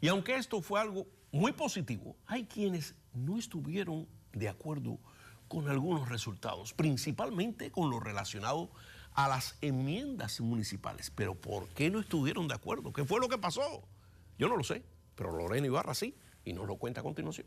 Y aunque esto fue algo muy positivo, hay quienes no estuvieron de acuerdo con algunos resultados, principalmente con lo relacionado a las enmiendas municipales. Pero ¿por qué no estuvieron de acuerdo? ¿Qué fue lo que pasó? Yo no lo sé, pero Lorena Ibarra sí, y nos lo cuenta a continuación.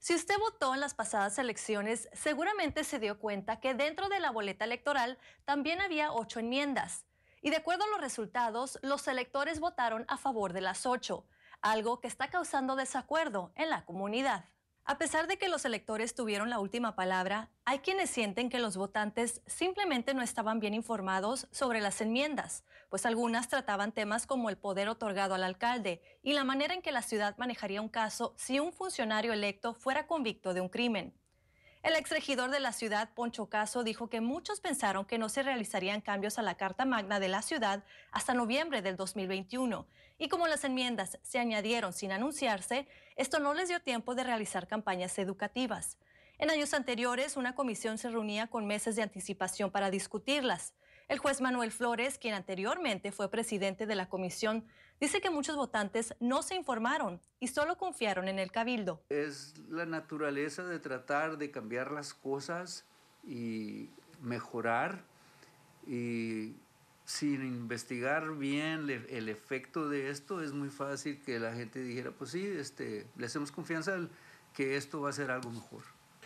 Si usted votó en las pasadas elecciones, seguramente se dio cuenta que dentro de la boleta electoral también había ocho enmiendas. Y de acuerdo a los resultados, los electores votaron a favor de las ocho, algo que está causando desacuerdo en la comunidad. A pesar de que los electores tuvieron la última palabra, hay quienes sienten que los votantes simplemente no estaban bien informados sobre las enmiendas, pues algunas trataban temas como el poder otorgado al alcalde y la manera en que la ciudad manejaría un caso si un funcionario electo fuera convicto de un crimen. El exregidor de la ciudad, Poncho Caso, dijo que muchos pensaron que no se realizarían cambios a la Carta Magna de la ciudad hasta noviembre del 2021. Y como las enmiendas se añadieron sin anunciarse, esto no les dio tiempo de realizar campañas educativas. En años anteriores, una comisión se reunía con meses de anticipación para discutirlas. El juez Manuel Flores, quien anteriormente fue presidente de la comisión, dice que muchos votantes no se informaron y solo confiaron en el cabildo. Es la naturaleza de tratar de cambiar las cosas y mejorar y sin investigar bien el efecto de esto es muy fácil que la gente dijera, pues sí, este, le hacemos confianza que esto va a ser algo mejor.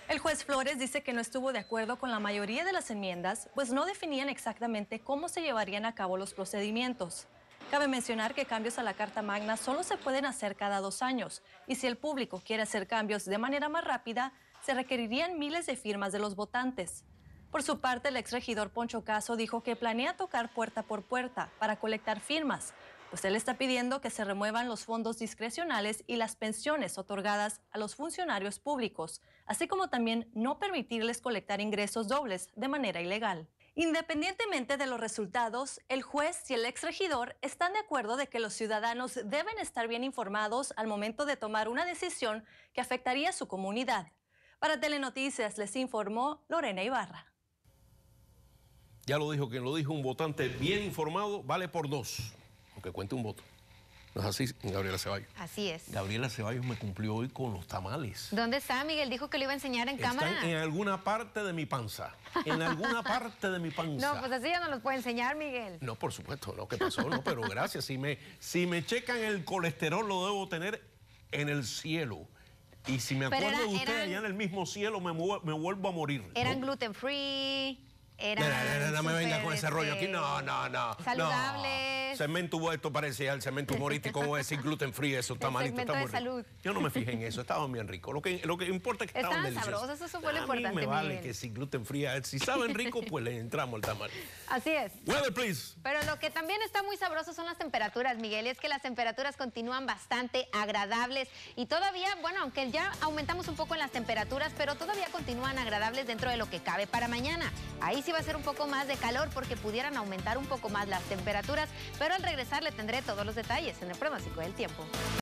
El juez Flores dice que no estuvo de acuerdo con la mayoría de las enmiendas, pues no definían exactamente cómo se llevarían a cabo los procedimientos. Cabe mencionar que cambios a la Carta Magna solo se pueden hacer cada dos años, y si el público quiere hacer cambios de manera más rápida, se requerirían miles de firmas de los votantes. Por su parte, el exregidor Poncho Caso dijo que planea tocar puerta por puerta para colectar firmas, pues él está pidiendo que se remuevan los fondos discrecionales y las pensiones otorgadas a los funcionarios públicos, así como también no permitirles colectar ingresos dobles de manera ilegal. Independientemente de los resultados, el juez y el exregidor están de acuerdo de que los ciudadanos deben estar bien informados al momento de tomar una decisión que afectaría a su comunidad. Para Telenoticias les informó Lorena Ibarra. Ya lo dijo quien lo dijo, un votante bien informado vale por dos. QUE CUENTE un voto. ¿No es así, Gabriela Ceballos? Así es. Gabriela Ceballos me cumplió hoy con los tamales. ¿Dónde está, Miguel? Dijo que lo iba a enseñar en cámara. en alguna parte de mi panza. En alguna parte de mi panza. No, pues así ya no los puede enseñar, Miguel. No, por supuesto, no, que pasó, no, pero gracias. Si me, si me checan el colesterol, lo debo tener en el cielo. Y si me acuerdo de usted allá en el mismo cielo, me, vuelvo a morir. Eran gluten free era... No, me venga con ese rollo aquí. Este, no, no, no. Saludables. Cemento esto parece el cemento humorístico sin gluten free, eso está malito. Está de Yo no me fijé en eso, estaba bien rico Lo que, lo importa es que estaban, estaban eso fue lo importante. A me vale que si gluten free, si saben rico, pues le entramos al tamal. Así es. Weather, please. Pero lo que también está muy sabroso son las temperaturas, Miguel, es que las temperaturas continúan bastante agradables y todavía, bueno, aunque ya aumentamos un poco en las temperaturas, pero todavía continúan agradables dentro de lo que cabe para mañana. Ahí sí va a ser un poco más de calor porque pudieran aumentar un poco más las temperaturas, pero al regresar le tendré todos los detalles en el pronóstico del tiempo.